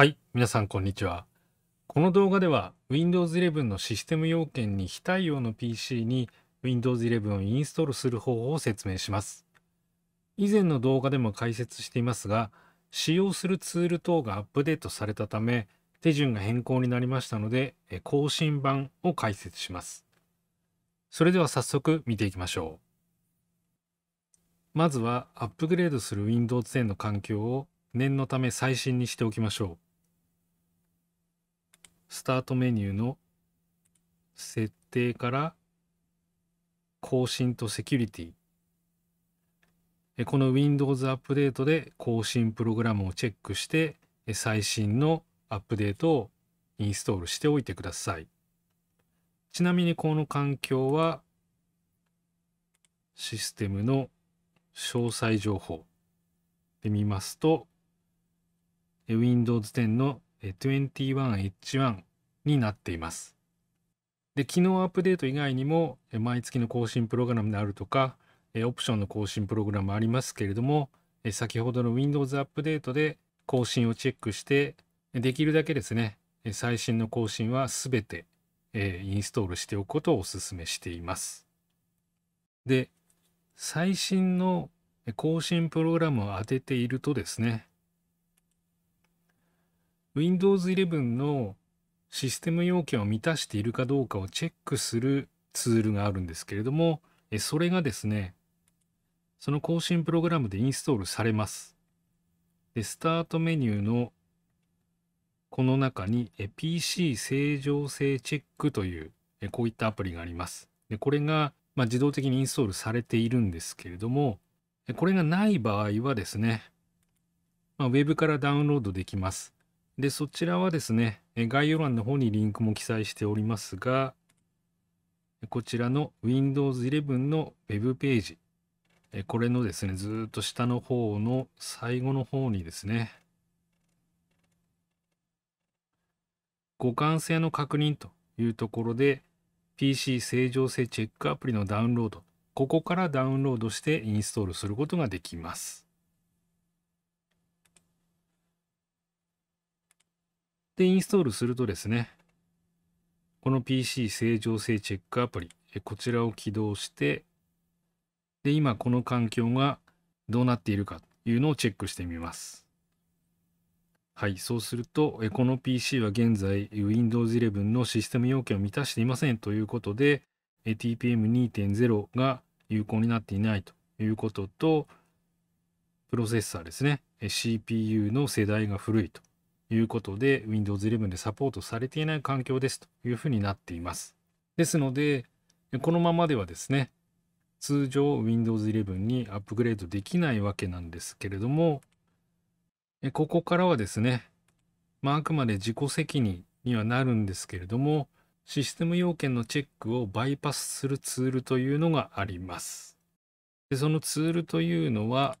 はい、皆さんこんにちは。この動画では Windows 11のシステム要件に非対応の PC に Windows 11をインストールする方法を説明します。以前の動画でも解説していますが、使用するツール等がアップデートされたため、手順が変更になりましたので、更新版を解説します。それでは早速見ていきましょう。まずはアップグレードする Windows 10の環境を念のため最新にしておきましょう。スタートメニューの設定から更新とセキュリティこの Windows アップデートで更新プログラムをチェックして最新のアップデートをインストールしておいてくださいちなみにこの環境はシステムの詳細情報で見ますと Windows 10の 21H1 になっています。で、機能アップデート以外にも、毎月の更新プログラムであるとか、オプションの更新プログラムありますけれども、先ほどの Windows アップデートで更新をチェックして、できるだけですね、最新の更新はすべてインストールしておくことをお勧めしています。で、最新の更新プログラムを当てているとですね、Windows 11のシステム要件を満たしているかどうかをチェックするツールがあるんですけれども、それがですね、その更新プログラムでインストールされます。で、スタートメニューのこの中に PC 正常性チェックというこういったアプリがあります。で、これがまあ、自動的にインストールされているんですけれども、これがない場合はですね、まあ、ウェブからダウンロードできます。で、そちらはですね、概要欄の方にリンクも記載しておりますが、こちらの Windows 11の Web ページ、これのですね、ずっと下の方の最後の方にですね、互換性の確認というところで、PC 正常性チェックアプリのダウンロード、ここからダウンロードしてインストールすることができます。で、インストールするとですね、この PC 正常性チェックアプリ、こちらを起動して、で、今この環境がどうなっているかというのをチェックしてみます。はい、そうすると、この PC は現在 Windows 11のシステム要件を満たしていませんということで、TPM2.0 が有効になっていないということと、プロセッサーですね、CPU の世代が古いということで、Windows 11でサポートされていない環境ですというふうになっています。ですので、このままではですね、通常 Windows 11にアップグレードできないわけなんですけれども、ここからはですね、まあ、あくまで自己責任にはなるんですけれども、システム要件のチェックをバイパスするツールというのがあります。でそのツールというのは、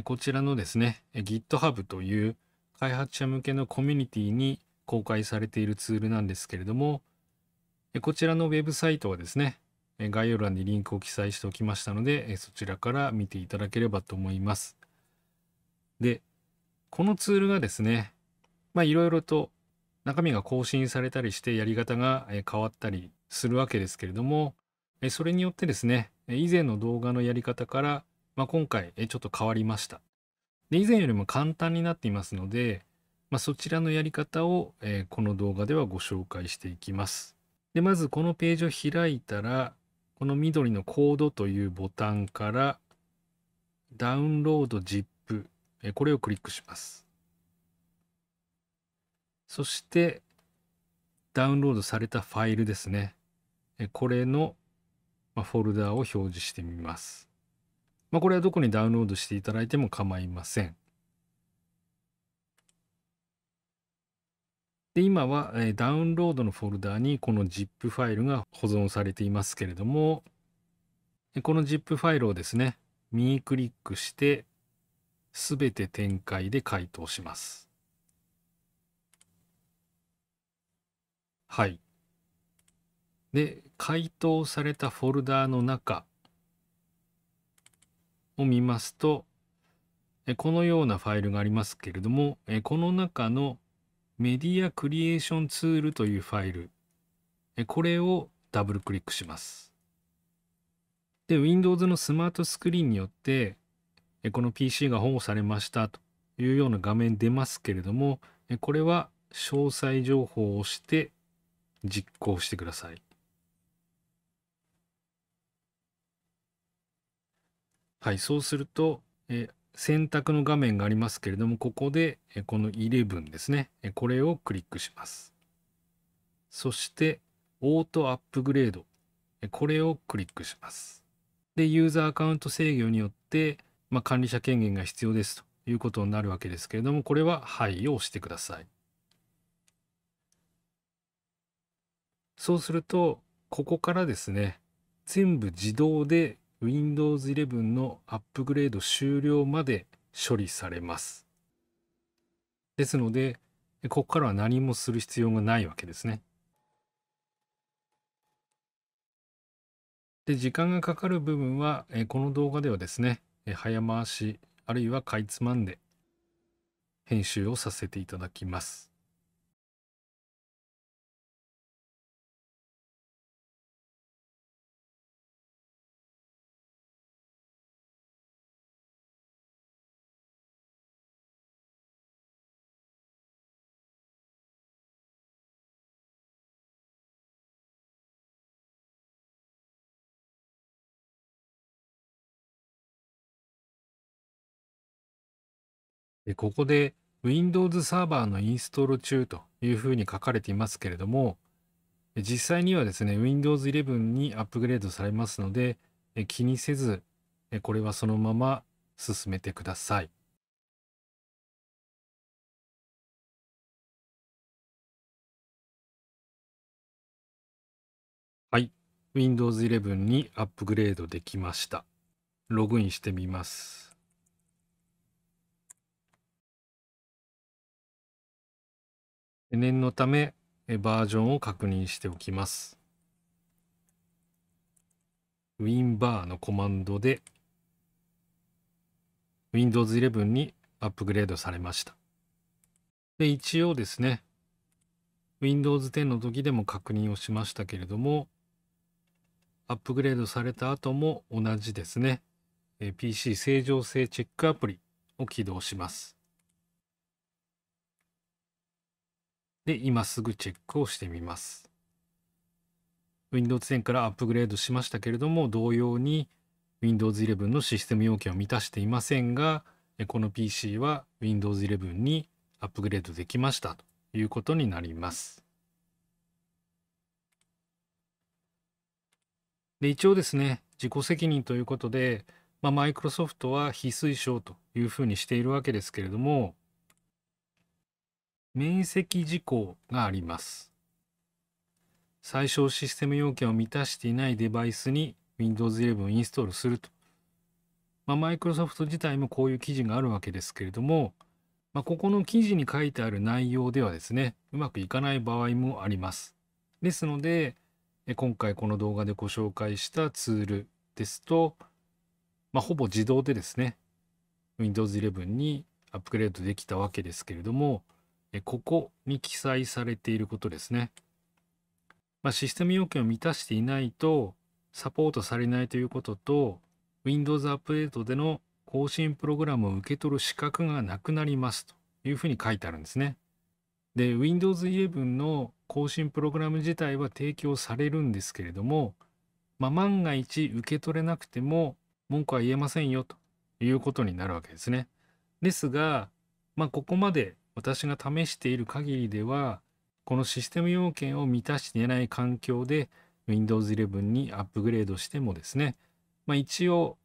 こちらのですね、GitHub という開発者向けのコミュニティに公開されているツールなんですけれども、こちらのウェブサイトはですね、概要欄にリンクを記載しておきましたので、そちらから見ていただければと思います。で、このツールがですね、まあいろいろと中身が更新されたりしてやり方が変わったりするわけですけれども、それによってですね、以前の動画のやり方からまあ、今回ちょっと変わりました。で以前よりも簡単になっていますので、まあ、そちらのやり方を、えこの動画ではご紹介していきます。でまずこのページを開いたらこの緑のコードというボタンからダウンロード ZIP これをクリックします。そしてダウンロードされたファイルですね。これのフォルダを表示してみます。まあ、これはどこにダウンロードしていただいても構いません。で今は、えダウンロードのフォルダにこの ZIP ファイルが保存されていますけれども、この ZIP ファイルをですね、右クリックして、すべて展開で回答します。はい。で、回答されたフォルダの中、を見ますと、このようなファイルがありますけれども、この中のメディアクリエーションツールというファイル、これをダブルクリックします。で、Windows のスマートスクリーンによって、この PC が保護されましたというような画面出ますけれども、これは詳細情報を押して実行してください。はい、そうすると、え選択の画面がありますけれども、ここで、えこの11ですね、えこれをクリックします。そして、オートアップグレード、えこれをクリックします。で、ユーザーアカウント制御によって、まあ、管理者権限が必要ですということになるわけですけれども、これははいを押してください。そうすると、ここからですね、全部自動で Windows 11のアップグレード終了まで処理されます。ですので、ここからは何もする必要がないわけですね。で、時間がかかる部分は、この動画ではですね、早回し、あるいはかいつまんで編集をさせていただきます。ここで Windows サーバーのインストール中というふうに書かれていますけれども、実際にはですね、Windows 11にアップグレードされますので、気にせず、これはそのまま進めてください。はい。Windows 11にアップグレードできました。ログインしてみます。念のためバージョンを確認しておきます。ウィンバーのコマンドで Windows 11にアップグレードされました。で、一応ですね、Windows 10の時でも確認をしましたけれども、アップグレードされた後も同じですね、PC 正常性チェックアプリを起動します。で、今すぐチェックをしてみます。Windows 10からアップグレードしましたけれども、同様に Windows 11のシステム要件を満たしていませんが、この PC は Windows 11にアップグレードできましたということになります。で、一応ですね、自己責任ということで、まあ、マイクロソフトは非推奨というふうにしているわけですけれども、面積事項があります。最小システム要件を満たしていないデバイスに Windows 11をインストールすると。ま Microsoft 自体もこういう記事があるわけですけれども、まあ、ここの記事に書いてある内容ではですね、うまくいかない場合もあります。ですので、今回この動画でご紹介したツールですと、まあ、ほぼ自動でですね、Windows 11にアップグレードできたわけですけれども、ここに記載されていることですね。まあ、システム要件を満たしていないとサポートされないということと Windows アップデートでの更新プログラムを受け取る資格がなくなりますというふうに書いてあるんですね。で Windows 11の更新プログラム自体は提供されるんですけれども、まあ、万が一受け取れなくても文句は言えませんよということになるわけですね。ですが、まあ、ここまで私が試している限りでは、このシステム要件を満たしていない環境で Windows 11にアップグレードしてもですね、まあ、一応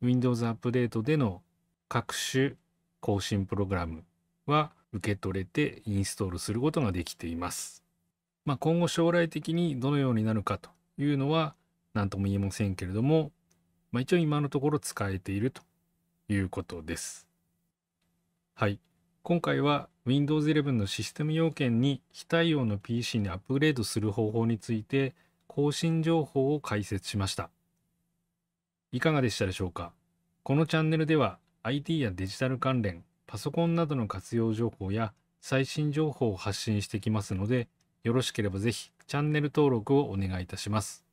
Windows アップデートでの各種更新プログラムは受け取れてインストールすることができています。まあ、今後将来的にどのようになるかというのは何とも言えませんけれども、まあ、一応今のところ使えているということです。はい。今回は Windows 11のシステム要件に非対応の PC にアップグレードする方法について更新情報を解説しました。いかがでしたでしょうかこのチャンネルでは IT やデジタル関連、パソコンなどの活用情報や最新情報を発信してきますので、よろしければぜひチャンネル登録をお願いいたします。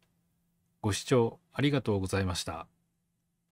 ご視聴ありがとうございました。